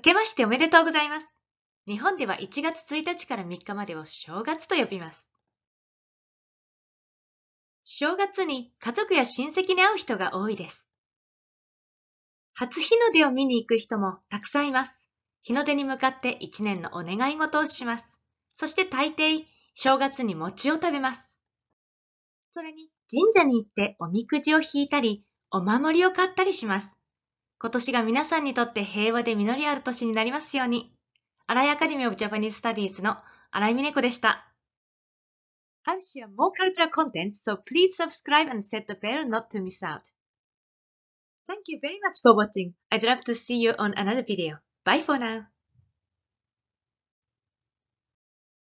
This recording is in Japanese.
明けましておめでとうございます。日本では1月1日から3日までを正月と呼びます。正月に家族や親戚に会う人が多いです。初日の出を見に行く人もたくさんいます。日の出に向かって一年のお願い事をします。そして大抵、正月に餅を食べます。それに神社に行っておみくじを引いたり、お守りを買ったりします。今年が皆さんにとって平和で実りある年になりますように。新井アカデミー・オブ・ジャパニーズ・スタディーズの新井美音子でした。I'll share more culture content, so please subscribe and set the bell not to miss out. Thank you very much for watching. I'd love to see you on another video. Bye for now.